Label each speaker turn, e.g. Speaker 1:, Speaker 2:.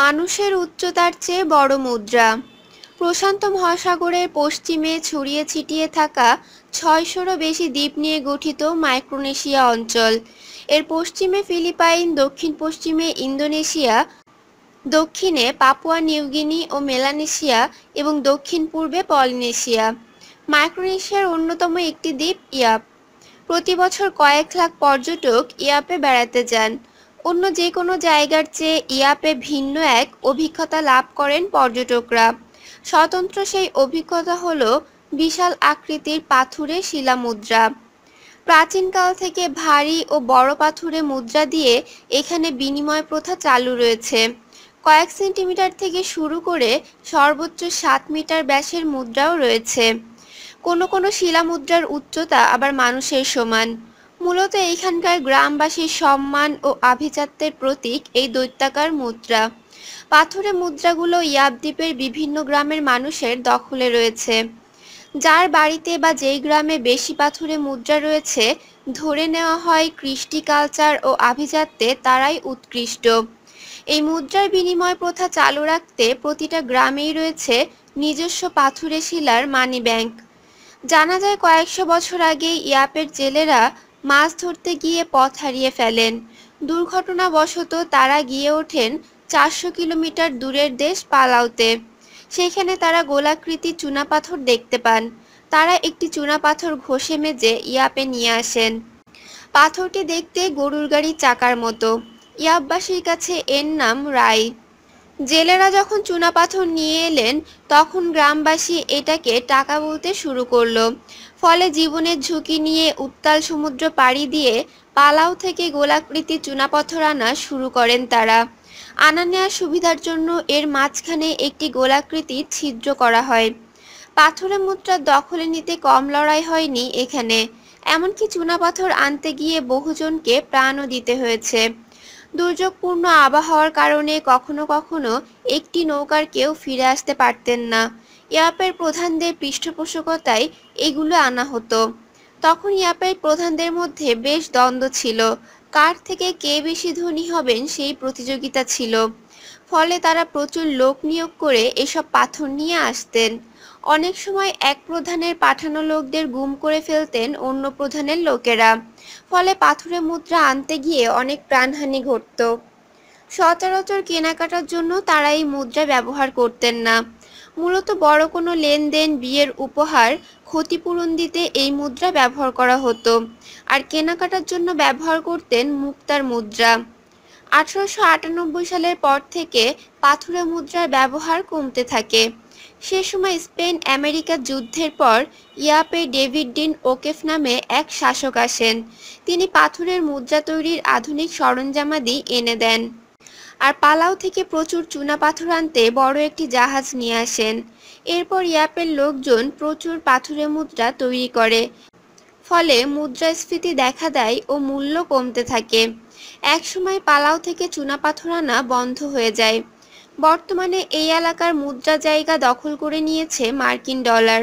Speaker 1: মানুষের উচ্চতার চেয়ে বড় মুদ্রা প্রশান্ত মহাসাগরের পশ্চিমে ছড়িয়ে ছিটিয়ে থাকা ছয়শোরও বেশি দ্বীপ নিয়ে গঠিত মাইক্রোনেশিয়া অঞ্চল এর পশ্চিমে ফিলিপাইন দক্ষিণ পশ্চিমে ইন্দোনেশিয়া দক্ষিণে পাপুয়া নিউগিনি ও মেলানেশিয়া এবং দক্ষিণ পূর্বে পলিনেশিয়া মাইক্রোনেশিয়ার অন্যতম একটি দ্বীপ ইয়াপ প্রতি বছর কয়েক লাখ পর্যটক ইয়াপে বেড়াতে যান অন্য যে কোনো জায়গার চেয়ে ইয়াপে ভিন্ন এক অভিজ্ঞতা লাভ করেন পর্যটকরা স্বতন্ত্র সেই অভিজ্ঞতা হল বিশাল আকৃতির পাথুরে শিলা মুদ্রা প্রাচীনকাল থেকে ভারী ও বড় পাথুরে মুদ্রা দিয়ে এখানে বিনিময় প্রথা চালু রয়েছে কয়েক সেন্টিমিটার থেকে শুরু করে সর্বোচ্চ সাত মিটার ব্যাসের মুদ্রাও রয়েছে কোনো কোনো শিলা মুদ্রার উচ্চতা আবার মানুষের সমান মূলত এইখানকার গ্রামবাসীর সম্মান ও আভিজাত্যের প্রতীক এই দৈত্যাকার মুদ্রা পাথরে মুদ্রাগুলো ইয়াবদ্বীপের বিভিন্ন গ্রামের মানুষের দখলে রয়েছে যার বাড়িতে বা যেই গ্রামে বেশি পাথরে মুদ্রা রয়েছে ধরে নেওয়া হয় কৃষ্টি কালচার ও আভিজাত্যে তারাই উৎকৃষ্ট এই মুদ্রার বিনিময় প্রথা চালু রাখতে প্রতিটা গ্রামেই রয়েছে নিজস্ব পাথুরে শিলার মানি ব্যাংক জানা যায় কয়েকশো বছর আগে ইয়াপের জেলেরা মাছ ধরতে গিয়ে পথ হারিয়ে ফেলেন দুর্ঘটনাবশত তারা গিয়ে ওঠেন চারশো কিলোমিটার দূরের দেশ পালাউতে সেখানে তারা গোলাকৃতি চুনাপাথর দেখতে পান তারা একটি চুনাপাথর ঘষে মেজে ইয়াপে নিয়ে আসেন পাথরটি দেখতে গরুর গাড়ির চাকার মতো ইয়াববাসীর কাছে এর নাম রায় জেলেরা যখন চুনাপাথর নিয়ে এলেন তখন গ্রামবাসী এটাকে টাকা বলতে শুরু করলো ফলে জীবনের ঝুঁকি নিয়ে উত্তাল সমুদ্র পাড়ি দিয়ে পালাও থেকে গোলাকৃতি চুনাপাথর আনা শুরু করেন তারা আনা নেওয়ার সুবিধার জন্য এর মাঝখানে একটি গোলাকৃতি ছিদ্র করা হয় পাথরের মুদ্রা দখলে নিতে কম লড়াই হয়নি এখানে এমনকি চুনাপাথর আনতে গিয়ে বহুজনকে প্রাণও দিতে হয়েছে দুর্যোগপূর্ণ আবহাওয়ার কারণে কখনো কখনো একটি নৌকার কেউ ফিরে আসতে পারতেন না ইয়াপের প্রধানদের পৃষ্ঠপোষকতায় এগুলো আনা হতো তখন ইয়াপের প্রধানদের মধ্যে বেশ দ্বন্দ্ব ছিল কার থেকে কে বেশি ধনী হবেন সেই প্রতিযোগিতা ছিল ফলে তারা প্রচুর লোক নিয়োগ করে এসব পাথর নিয়ে আসতেন অনেক সময় এক প্রধানের পাঠানো লোকদের গুম করে ফেলতেন অন্য প্রধানের লোকেরা ফলে পাথরে মুদ্রা আনতে গিয়ে অনেক প্রাণহানি ঘটত সচরাচর কেনাকাটার জন্য তারা এই মুদ্রা ব্যবহার করতেন না মূলত বড় কোনো লেনদেন বিয়ের উপহার ক্ষতিপূরণ দিতে এই মুদ্রা ব্যবহার করা হতো আর কেনাকাটার জন্য ব্যবহার করতেন মুক্তার মুদ্রা আঠারোশো সালের পর থেকে পাথুরে মুদ্রার ব্যবহার কমতে থাকে সে সময় স্পেন আমেরিকা যুদ্ধের পর ইয়াপে ডেভিড ডিন ওকেফ নামে এক শাসক আসেন তিনি পাথরের মুদ্রা তৈরির আধুনিক সরঞ্জামাদি এনে দেন আর পালাও থেকে প্রচুর চুনা পাথর আনতে বড় একটি জাহাজ নিয়ে আসেন এরপর ইয়াপের লোকজন প্রচুর পাথুরে মুদ্রা তৈরি করে ফলে মুদ্রাস্ফীতি দেখা দেয় ও মূল্য কমতে থাকে এক সময় পালাও থেকে চুনাপাথর আনা বন্ধ হয়ে যায় বর্তমানে এই এলাকার মুদ্রা জায়গা দখল করে নিয়েছে মার্কিন ডলার